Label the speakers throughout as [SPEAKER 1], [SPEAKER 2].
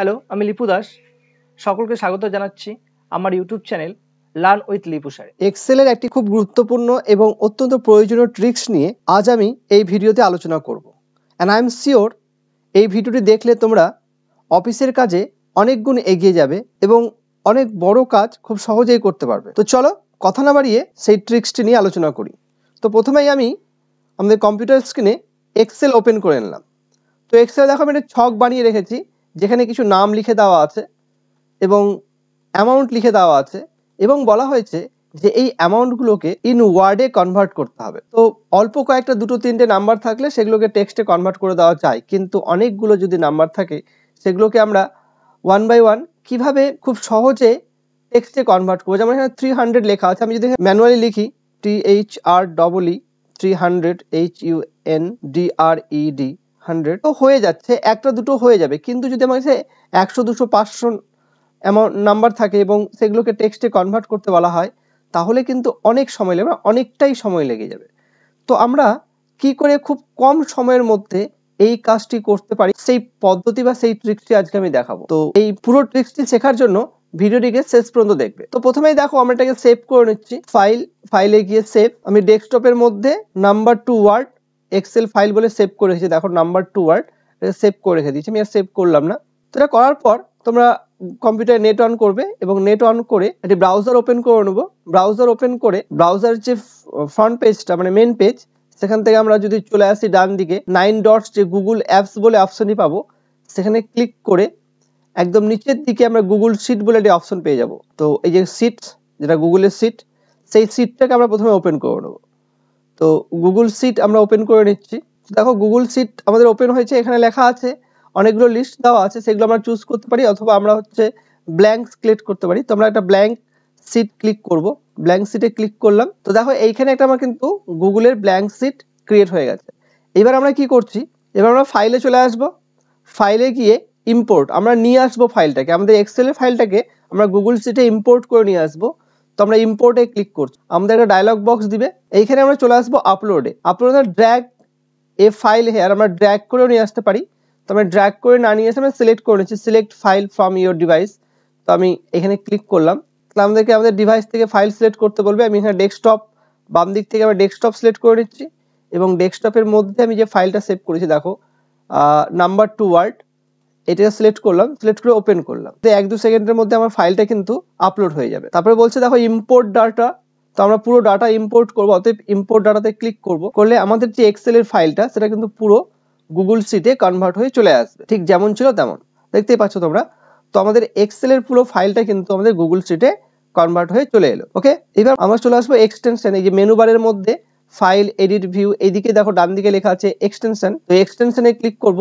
[SPEAKER 1] Hello আমি লিপু দাস সকলকে স্বাগত জানাচ্ছি আমার YouTube channel learn with Lipu sir এক্সেলের একটি খুব গুরুত্বপূর্ণ এবং অত্যন্ত প্রয়োজনীয় ট্রিক্স নিয়ে আজ আমি এই ভিডিওতে আলোচনা করব অ্যান্ড আই এম শিওর এই ভিডিওটি দেখলে তোমরা অফিসের কাজে অনেক গুণ এগিয়ে যাবে এবং অনেক বড় কাজ খুব সহজেই করতে পারবে তো চলো কথা না বাড়িয়ে সেই ট্রিক্সটি নিয়ে আলোচনা করি তো প্রথমেই আমি আমাদের কম্পিউটার স্ক্রিনে এক্সেল ওপেন করে নিলাম তো এক্সেল দেখো আমি একটা ছক বানিয়ে রেখেছি যেখানে কিছু নাম লিখে দেওয়া আছে এবং অ্যামাউন্ট লিখে দেওয়া আছে এবং বলা হয়েছে যে এই অ্যামাউন্টগুলোকে ইন ওয়ার্ডে কনভার্ট করতে হবে তো অল্প কয়েকটা দুটো তিনটে নাম্বার থাকলে সেগুলোকে টেক্সটে কনভার্ট করে দেওয়া যায় কিন্তু অনেকগুলো যদি নাম্বার থাকে সেগুলোকে আমরা ওয়ান বাই ওয়ান কীভাবে খুব সহজে টেক্সটে কনভার্ট করবো যেমন এখানে থ্রি হান্ড্রেড লেখা আছে আমি যদি ম্যানুয়ালি লিখি T H R double E three hundred H U N D R E D hundred তো হয়ে যাচ্ছে একটা দুটো হয়ে যাবে কিন্তু যদি আমার কাছে একশো দুশো পাঁচশো অ্যামাউন্ট নাম্বার থাকে এবং সেগুলোকে টেক্সটে কনভার্ট করতে বলা হয় তাহলে কিন্তু অনেক সময় লাগবে অনেকটাই সময় লেগে যাবে তো আমরা কি করে খুব কম সময়ের মধ্যে এই কাজটি করতে পারি সেই পদ্ধতি বা সেই ট্রিক্সটি আজকে আমি দেখাবো তো এই পুরো ট্রিক্সটি শেখার জন্য ভিডিওটিকে শেষ পর্যন্ত দেখবে তো প্রথমেই দেখো আমরা এটাকে সেভ করে নিচ্ছি ফাইল ফাইলে গিয়ে সেভ আমি ডেস্কটপের মধ্যে number to word excel file বলে সেভ করে রেখেছি দেখো নাম্বার টু ওয়ার্ড সেভ করে রেখে দিয়েছি আমি আর সেভ করলাম না তো এটা করার পর তোমরা কম্পিউটারে নেট অন করবে এবং নেট অন করে একটি ব্রাউজার ওপেন করে নেবো ব্রাউজার ওপেন করে ব্রাউজার যে ফ্রন্ট পেজটা মানে মেন পেজ সেখান থেকে আমরা যদি চলে আসি ডান দিকে নাইন ডটস যে গুগল অ্যাপস বলে অপশনই পাবো সেখানে ক্লিক করে একদম নিচের দিকে আমরা গুগল সিট বলে একটি অপশন পেয়ে যাব তো এই যে সিট যেটা গুগলের সিট সেই সিটটাকে আমরা প্রথমে ওপেন করে নেবো তো গুগল সিট আমরা ওপেন করে নিচ্ছি দেখো গুগল সিট আমাদের ওপেন হয়েছে এখানে লেখা আছে অনেকগুলো লিস্ট দেওয়া আছে সেগুলো আমরা চুজ করতে পারি অথবা আমরা হচ্ছে ব্ল্যাঙ্ক সিলেক্ট করতে পারি তো আমরা একটা ব্ল্যাঙ্ক সিট ক্লিক করব ব্ল্যাঙ্ক সিটে ক্লিক করলাম তো দেখো এইখানে একটা আমার কিন্তু গুগলের ব্ল্যাঙ্ক সিট ক্রিয়েট হয়ে গেছে এবার আমরা কি করছি এবার আমরা ফাইলে চলে আসব ফাইলে গিয়ে ইম্পোর্ট আমরা নিয়ে আসবো ফাইলটাকে আমাদের এক্সেলের ফাইলটাকে আমরা গুগল সিটে ইম্পোর্ট করে নিয়ে আসবো তো আমরা ইম্পোর্টে ক্লিক করছি আমাদের একটা ডায়লগ বক্স দিবে এইখানে আমরা চলে আসবো আপলোডে আপলোডে ড্র্যাগ এ ফাইল হেয়ার আমরা ড্র্যাগ করেও নিয়ে আসতে পারি তো আমরা ড্র্যাগ করে না নিয়ে এসে আমরা সিলেক্ট করে নিচ্ছি select file from your device তো আমি এখানে ক্লিক করলাম তাহলে আমাদেরকে আমাদের ডিভাইস থেকে ফাইল সিলেক্ট করতে বলবে আমি এখানে ডেস্কটপ বাম দিক থেকে আমরা ডেস্কটপ সিলেক্ট করে নিচ্ছি এবং ডেস্কটপের মধ্যে আমি যে ফাইলটা সেভ করেছি দেখো নাম্বার টু ওয়ার্ড এটা সিলেক্ট করলাম সিলেক্ট করে ওপেন করলাম তো এক দু সেকেন্ডের মধ্যে আমার ফাইলটা কিন্তু আপলোড হয়ে যাবে তারপরে বলছে দেখো ইম্পোর্ট ডাটা তো আমরা পুরো ডাটা ইম্পোর্ট করবো অতএব ইম্পোর্ট ডাটাতে ক্লিক করব করলে আমাদের যে এক্সেলের ফাইলটা সেটা কিন্তু পুরো গুগল সিটে কনভার্ট হয়ে চলে আসবে ঠিক যেমন ছিল তেমন দেখতেই পাচ্ছ তোমরা তো আমাদের এক্সেলের পুরো ফাইলটা কিন্তু আমাদের গুগল সিটে কনভার্ট হয়ে চলে এলো ওকে এবার আমরা চলে আসবো এক্সটেনশন এই যে মেনু বারের মধ্যে ফাইল এডিট ভিউ এইদিকে দেখো ডান দিকে লেখা আছে এক্সটেনশন তো এক্সটেনশনে ক্লিক করব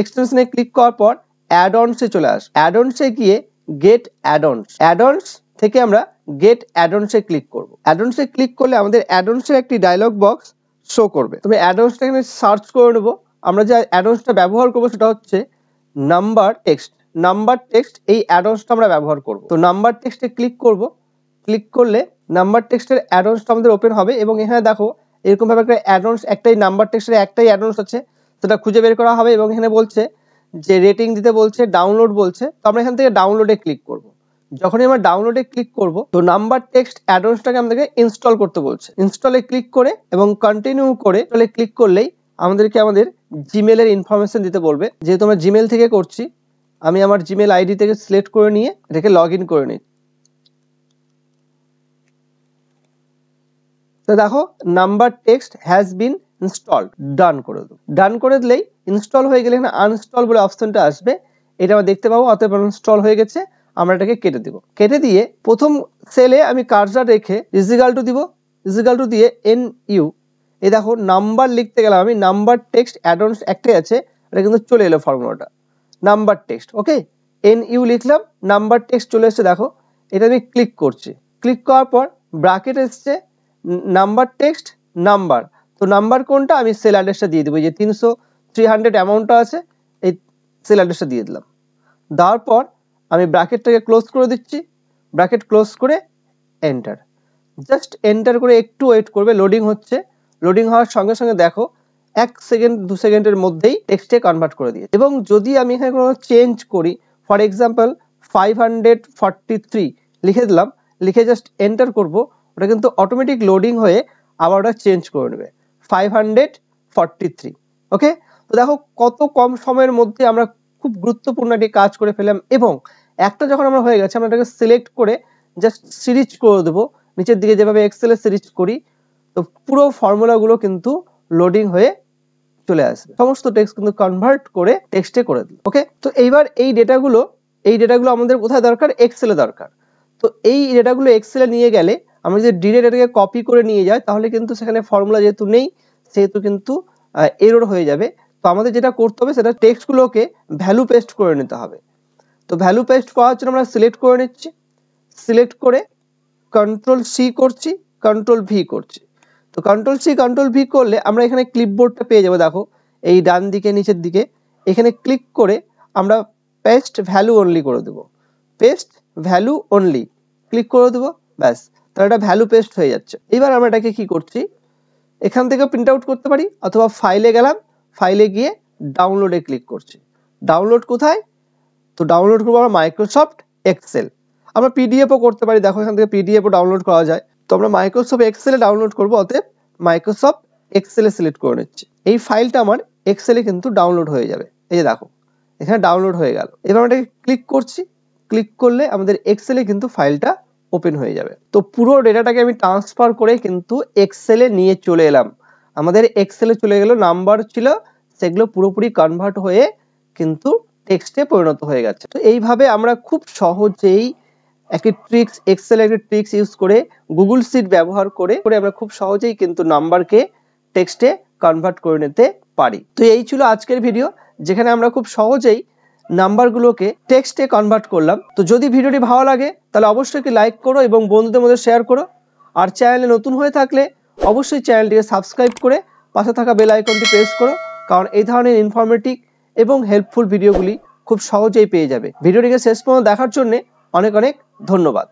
[SPEAKER 1] এক্সটেনশনে ক্লিক করার পর অ্যাডনসে চলে আস অ্যাডনসে গিয়ে গেট অ্যাডনস অ্যাডনস থেকে আমরা গেট অ্যাডনসে ক্লিক করব অ্যাডনসে ক্লিক করলে আমাদের অ্যাডনসের একটি ডায়লগ বক্স শো করবে তুমি অ্যাডনসটা এখানে সার্চ করে নেব আমরা যে অ্যাডনসটা ব্যবহার করবো সেটা হচ্ছে নাম্বার টেক্সট নাম্বার টেক্সট এই অ্যাডনসটা আমরা ব্যবহার করব তো নাম্বার টেক্সটে ক্লিক করব ক্লিক করলে নাম্বার টেক্সটের অ্যাডনসটা আমাদের ওপেন হবে এবং এখানে দেখো এরকমভাবে একটা অ্যাডনস একটাই নাম্বার টেক্সটের একটাই অ্যাডনস আছে সেটা খুঁজে বের করা হবে এবং এখানে বলছে যে রেটিং দিতে বলছে ডাউনলোড বলছে তো আমরা এখান থেকে ডাউনলোডে ক্লিক করব। যখনই আমরা ডাউনলোডে ক্লিক করব তো নাম্বার টেক্সট অ্যাডভান্সটাকে আমাদেরকে ইনস্টল করতে বলছে ইনস্টলে ক্লিক করে এবং কন্টিনিউ করে তাহলে ক্লিক করলেই আমাদেরকে আমাদের জিমেলের ইনফরমেশন দিতে বলবে যেহেতু আমরা জিমেল থেকে করছি আমি আমার জিমেল আইডি থেকে সিলেক্ট করে নিয়ে এটাকে লগ ইন করে নিই তো দেখো number text has been install done করে দেবো ডান করে দিলেই ইনস্টল হয়ে গেলে এখানে আনস্টল বলে অপশনটা আসবে এটা আমরা দেখতে পাবো অতএব ইনস্টল হয়ে গেছে আমরা এটাকে কেটে দিব কেটে দিয়ে প্রথম সেলে আমি কার্ডটা রেখে ইজিকাল টু দিব ইজিকাল টু দিয়ে এন ইউ এই দেখো নাম্বার লিখতে গেলাম আমি নাম্বার টেক্সট অ্যাডন্স একটাই আছে এটা কিন্তু চলে এলো ফর্মুলাটা number text okay N U লিখলাম নাম্বার টেক্সট চলে এসছে দেখো এটা আমি ক্লিক করছি ক্লিক করার পর ব্রাকেট এসছে নাম্বার টেক্সট নাম্বার তো নাম্বার কোনটা আমি সেল অ্যাড্রেসটা দিয়ে দেবো যে তিনশো থ্রি হান্ড্রেড অ্যামাউন্টটা আছে এই সেল অ্যাড্রেসটা দিয়ে দিলাম দেওয়ার পর আমি ব্র্যাকেটটাকে ক্লোজ করে দিচ্ছি ব্র্যাকেট ক্লোজ করে এন্টার জাস্ট এন্টার করে একটু ওয়েট করবে লোডিং হচ্ছে লোডিং হওয়ার সঙ্গে সঙ্গে দেখো এক সেকেন্ড দু সেকেন্ডের মধ্যেই টেক্সটে কনভার্ট করে দিয়ে এবং যদি আমি এখানে কোনো চেঞ্জ করি for example five hundred forty three লিখে দিলাম লিখে জাস্ট এন্টার করব ওটা কিন্তু অটোমেটিক লোডিং হয়ে আবার ওটা চেঞ্জ করে নেবে ফাইভ হান্ড্রেড থ্রি ওকে তো দেখো কত কম সময়ের মধ্যে আমরা খুব গুরুত্বপূর্ণ একটি কাজ করে ফেললাম এবং একটা যখন আমরা হয়ে গেছে আমরা এটাকে সিলেক্ট করে জাস্ট সিরিজ করে দেবো নিচের দিকে যেভাবে এক্সেলে সিরিজ করি তো পুরো ফর্মুলাগুলো কিন্তু লোডিং হয়ে চলে আসবে সমস্ত টেক্সট কিন্তু কনভার্ট করে টেক্সটে করে দিল ওকে তো এইবার এই ডেটাগুলো এই ডেটাগুলো আমাদের কোথায় দরকার এক্সেলে দরকার তো এই ডেটাগুলো এক্সেলে নিয়ে গেলে আমি যদি ডিরেক্ট এটাকে কপি করে নিয়ে যাই তাহলে কিন্তু সেখানে ফর্মুলা যেহেতু নেই সেহেতু কিন্তু এরোর হয়ে যাবে তো আমাদের যেটা করতে হবে সেটা টেক্সটগুলোকে ভ্যালু পেস্ট করে নিতে হবে তো ভ্যালু পেস্ট করার জন্য আমরা সিলেক্ট করে নিচ্ছি সিলেক্ট করে কন্ট্রোল সি করছি কন্ট্রোল ভি করছি তো কন্ট্রোল সি কন্ট্রোল ভি করলে আমরা এখানে ক্লিপবোর্ডটা পেয়ে যাবো দেখো এই ডান দিকে নিচের দিকে এখানে ক্লিক করে আমরা পেস্ট ভ্যালু অনলি করে দেবো পেস্ট ভ্যালু অনলি ক্লিক করে দেবো ব্যাস তাহলে এটা ভ্যালু পেস্ট হয়ে যাচ্ছে এবার আমরা এটাকে কি করছি এখান থেকে প্রিন্ট আউট করতে পারি অথবা ফাইলে গেলাম ফাইলে গিয়ে ডাউনলোডে ক্লিক করছি ডাউনলোড কোথায় তো ডাউনলোড করবো আমরা মাইক্রোসফট এক্সেল আমরা পিডিএফও করতে পারি দেখো এখান থেকে পিডিএফও ডাউনলোড করা যায় তো আমরা মাইক্রোসফট এক্সেলে ডাউনলোড করবো অতএব মাইক্রোসফট এক্সেলে সিলেক্ট করে নিচ্ছি এই ফাইলটা আমার এক্সেলে কিন্তু ডাউনলোড হয়ে যাবে এই যে দেখো এখানে ডাউনলোড হয়ে গেল এবার আমরা ক্লিক করছি ক্লিক করলে আমাদের এক্সেলে কিন্তু ফাইলটা ওপেন হয়ে যাবে তো পুরো ডেটাটাকে আমি ট্রান্সফার করে কিন্তু এক্সেলে নিয়ে চলে এলাম আমাদের এক্সেলে চলে গেল নাম্বার ছিল সেগুলো পুরোপুরি কনভার্ট হয়ে কিন্তু টেক্সটে পরিণত হয়ে গেছে তো এইভাবে আমরা খুব সহজেই একটি ট্রিক্স এক্সেল একটি ট্রিক্স ইউজ করে গুগল সিট ব্যবহার করে করে আমরা খুব সহজেই কিন্তু নাম্বারকে টেক্সটে কনভার্ট করে নিতে পারি তো এই ছিল আজকের ভিডিও যেখানে আমরা খুব সহজেই নাম্বারগুলোকে টেক্সটে কনভার্ট করলাম তো যদি ভিডিওটি ভালো লাগে তাহলে অবশ্যই কি লাইক করো এবং বন্ধুদের মধ্যে শেয়ার করো আর চ্যানেলে নতুন হয়ে থাকলে অবশ্যই চ্যানেলটিকে সাবস্ক্রাইব করে পাশে থাকা বেল আইকনটি প্রেস করো কারণ এই ধরনের ইনফরমেটিভ এবং হেল্পফুল ভিডিওগুলি খুব সহজেই পেয়ে যাবে ভিডিওটিকে শেষ পর্যন্ত দেখার জন্য অনেক অনেক ধন্যবাদ